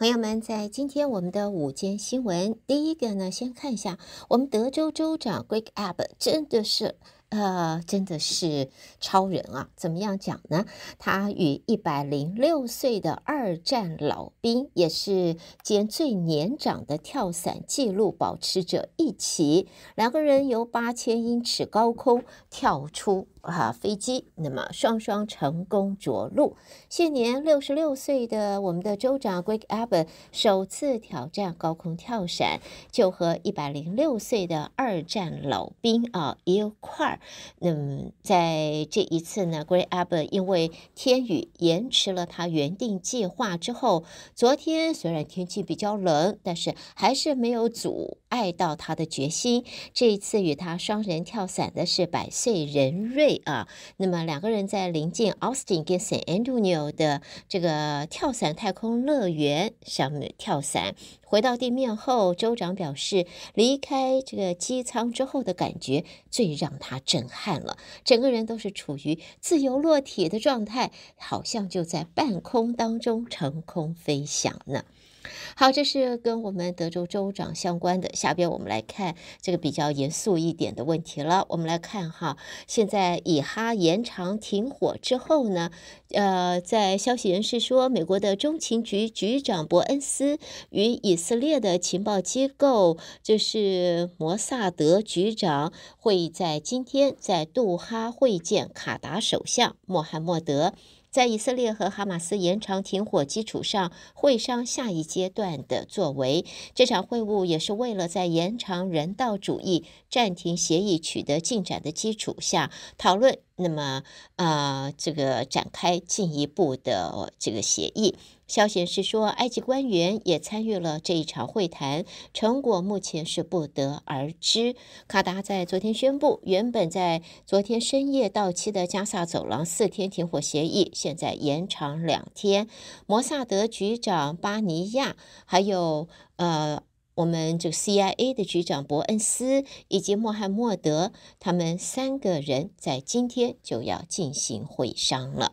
朋友们，在今天我们的午间新闻，第一个呢，先看一下我们德州州长 Greg Abbott，真的是，呃，真的是超人啊！怎么样讲呢？他与一百零六岁的二战老兵，也是兼最年长的跳伞纪录保持者一起，两个人由八千英尺高空跳出。啊，飞机那么双双成功着陆。现年六十六岁的我们的州长 Greg Abbott 首次挑战高空跳伞，就和一百零六岁的二战老兵啊一块儿。那么在这一次呢，Greg Abbott 因为天雨延迟了他原定计划之后，昨天虽然天气比较冷，但是还是没有阻碍到他的决心。这一次与他双人跳伞的是百岁人瑞。啊，那么两个人在临近奥斯汀跟圣安东尼奥的这个跳伞太空乐园上面跳伞，回到地面后，州长表示，离开这个机舱之后的感觉最让他震撼了，整个人都是处于自由落体的状态，好像就在半空当中腾空飞翔呢。好，这是跟我们德州州长相关的。下边我们来看这个比较严肃一点的问题了。我们来看哈，现在以哈延长停火之后呢，呃，在消息人士说，美国的中情局局长伯恩斯与以色列的情报机构就是摩萨德局长会在今天在杜哈会见卡达首相穆罕默德。在以色列和哈马斯延长停火基础上会商下一阶段的作为，这场会晤也是为了在延长人道主义暂停协议取得进展的基础下讨论。那么，呃，这个展开进一步的这个协议。消息是说，埃及官员也参与了这一场会谈，成果目前是不得而知。卡达在昨天宣布，原本在昨天深夜到期的加萨走廊四天停火协议，现在延长两天。摩萨德局长巴尼亚还有，呃。我们这 CIA 的局长伯恩斯以及穆罕默德，他们三个人在今天就要进行会商了。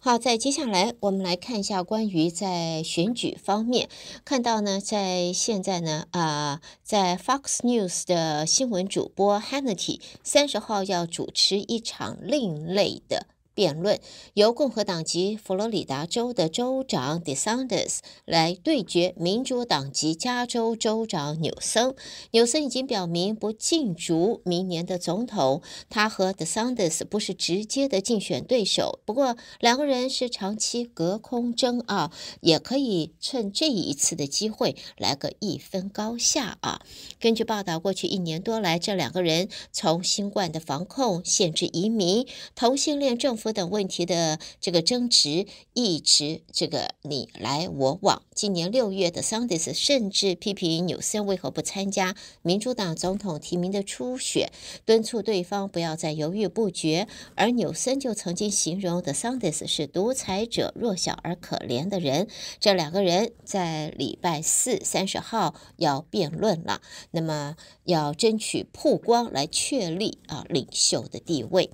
好，在接下来我们来看一下关于在选举方面，看到呢，在现在呢啊，在 Fox News 的新闻主播 Hannity 三十号要主持一场另类的。辩论由共和党籍佛罗里达州的州长 DeSantis 来对决民主党籍加州州长纽森。纽森已经表明不竞逐明年的总统，他和 DeSantis 不是直接的竞选对手。不过两个人是长期隔空争啊，也可以趁这一次的机会来个一分高下啊。根据报道，过去一年多来，这两个人从新冠的防控、限制移民、同性恋政。府等问题的这个争执一直这个你来我往。今年六月的 s u n d y s 甚至批评纽森为何不参加民主党总统提名的初选，敦促对方不要再犹豫不决。而纽森就曾经形容的 s u n d y s 是独裁者、弱小而可怜的人。这两个人在礼拜四三十号要辩论了，那么要争取曝光来确立啊领袖的地位。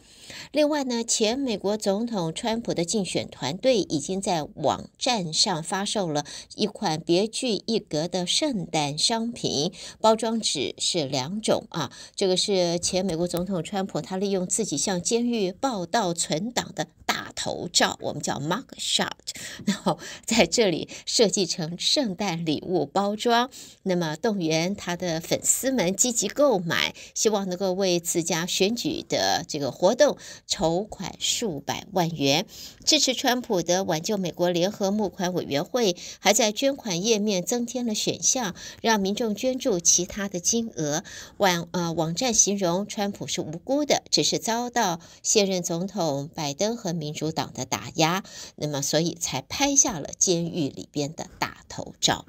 另外呢，前美。美国总统川普的竞选团队已经在网站上发售了一款别具一格的圣诞商品包装纸，是两种啊。这个是前美国总统川普他利用自己向监狱报道存档的大头照，我们叫 mug shot，然后在这里设计成圣诞礼物包装，那么动员他的粉丝们积极购买，希望能够为自家选举的这个活动筹款数。五百万元支持川普的挽救美国联合募款委员会，还在捐款页面增添了选项，让民众捐助其他的金额。网呃网站形容川普是无辜的，只是遭到现任总统拜登和民主党的打压，那么所以才拍下了监狱里边的大头照。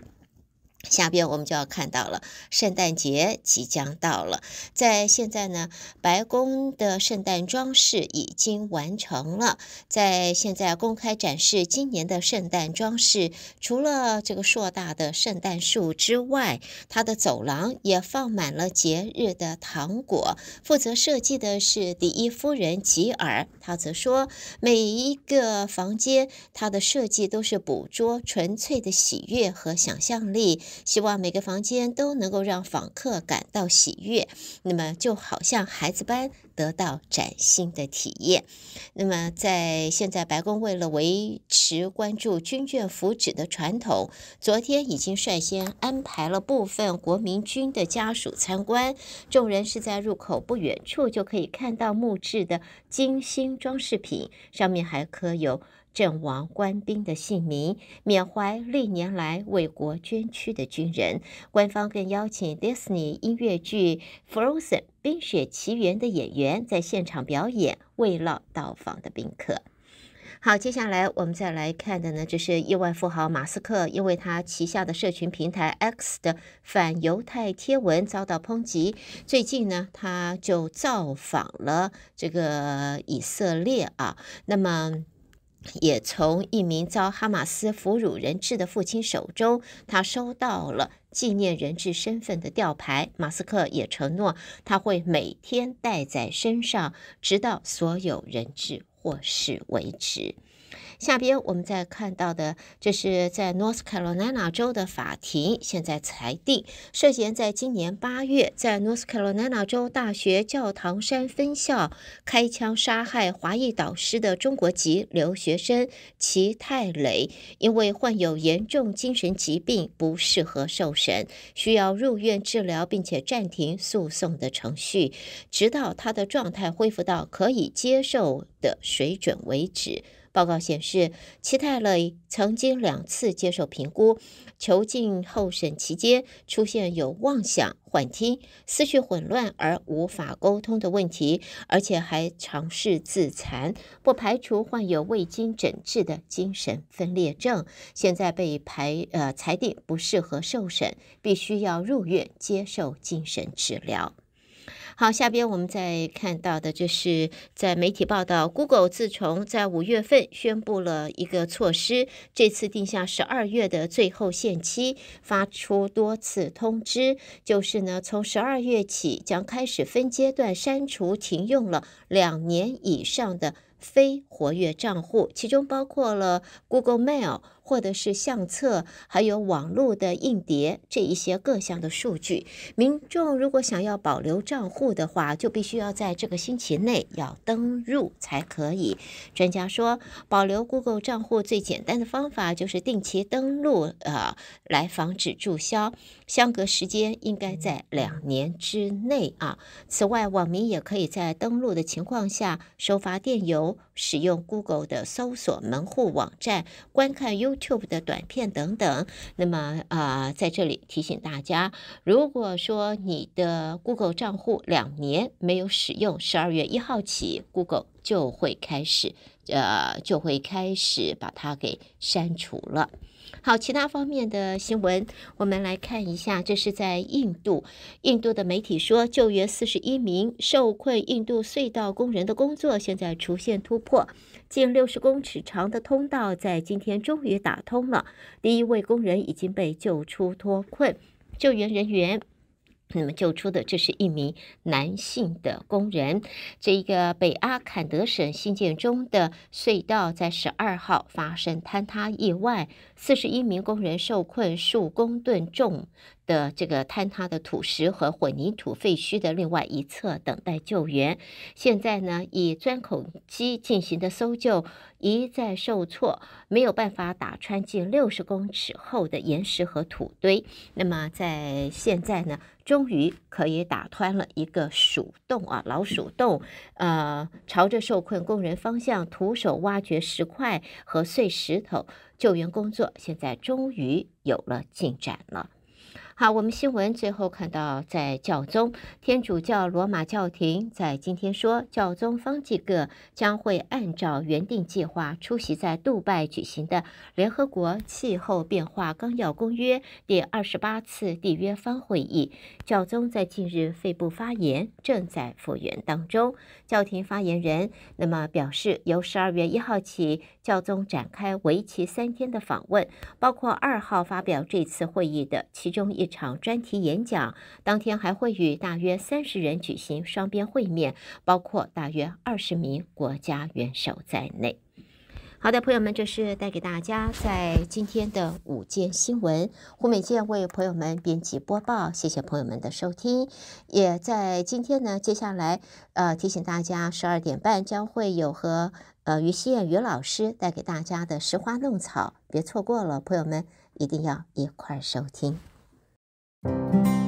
下边我们就要看到了，圣诞节即将到了。在现在呢，白宫的圣诞装饰已经完成了，在现在公开展示今年的圣诞装饰。除了这个硕大的圣诞树之外，它的走廊也放满了节日的糖果。负责设计的是第一夫人吉尔，她则说，每一个房间它的设计都是捕捉纯粹的喜悦和想象力。希望每个房间都能够让访客感到喜悦，那么就好像孩子般得到崭新的体验。那么，在现在白宫为了维持关注军眷福祉的传统，昨天已经率先安排了部分国民军的家属参观。众人是在入口不远处就可以看到木质的精心装饰品，上面还刻有。阵亡官兵的姓名，缅怀历年来为国捐躯的军人。官方更邀请 Disney 音乐剧《Frozen》《冰雪奇缘》的演员在现场表演，慰劳到访的宾客。好，接下来我们再来看的呢，就是亿万富豪马斯克，因为他旗下的社群平台 X 的反犹太贴文遭到抨击，最近呢，他就造访了这个以色列啊，那么。也从一名遭哈马斯俘虏人质的父亲手中，他收到了纪念人质身份的吊牌。马斯克也承诺，他会每天戴在身上，直到所有人质获释为止。下边我们再看到的，这是在 North Carolina 州的法庭，现在裁定涉嫌在今年八月在 North Carolina 州大学教堂山分校开枪杀害华裔导师的中国籍留学生齐泰磊，因为患有严重精神疾病，不适合受审，需要入院治疗，并且暂停诉讼的程序，直到他的状态恢复到可以接受的水准为止。报告显示，齐泰勒曾经两次接受评估，囚禁候审期间出现有妄想、幻听、思绪混乱而无法沟通的问题，而且还尝试自残，不排除患有未经诊治的精神分裂症。现在被排呃裁定不适合受审，必须要入院接受精神治疗。好，下边我们再看到的就是在媒体报道，Google 自从在五月份宣布了一个措施，这次定下十二月的最后限期，发出多次通知，就是呢，从十二月起将开始分阶段删除停用了两年以上的非活跃账户，其中包括了 Google Mail。或者是相册，还有网络的硬碟这一些各项的数据，民众如果想要保留账户的话，就必须要在这个星期内要登录才可以。专家说，保留 Google 账户最简单的方法就是定期登录，呃，来防止注销，相隔时间应该在两年之内啊。此外，网民也可以在登录的情况下收发电邮，使用 Google 的搜索门户网站，观看优。Tube 的短片等等，那么啊，在这里提醒大家，如果说你的 Google 账户两年没有使用，十二月一号起，Google 就会开始，呃，就会开始把它给删除了。好，其他方面的新闻，我们来看一下，这是在印度，印度的媒体说，救援四十一名受困印度隧道工人的工作现在出现突破。近六十公尺长的通道在今天终于打通了，第一位工人已经被救出脱困。救援人员，那么救出的这是一名男性的工人。这一个北阿坎德省新建中的隧道在十二号发生坍塌意外，四十一名工人受困，数公吨重。的这个坍塌的土石和混凝土废墟的另外一侧等待救援。现在呢，以钻孔机进行的搜救一再受挫，没有办法打穿近六十公尺厚的岩石和土堆。那么在现在呢，终于可以打穿了一个鼠洞啊，老鼠洞。呃，朝着受困工人方向徒手挖掘石块和碎石头，救援工作现在终于有了进展了。好，我们新闻最后看到，在教宗天主教罗马教廷在今天说，教宗方济各将会按照原定计划出席在杜拜举行的联合国气候变化纲要公约第二十八次缔约方会议。教宗在近日肺部发炎，正在复原当中。教廷发言人那么表示，由十二月一号起，教宗展开为期三天的访问，包括二号发表这次会议的其中一。场专题演讲，当天还会与大约三十人举行双边会面，包括大约二十名国家元首在内。好的，朋友们，这是带给大家在今天的五件新闻。胡美健为朋友们编辑播报，谢谢朋友们的收听。也在今天呢，接下来呃提醒大家，十二点半将会有和呃于西燕于老师带给大家的《拾花弄草》，别错过了，朋友们一定要一块儿收听。Thank you.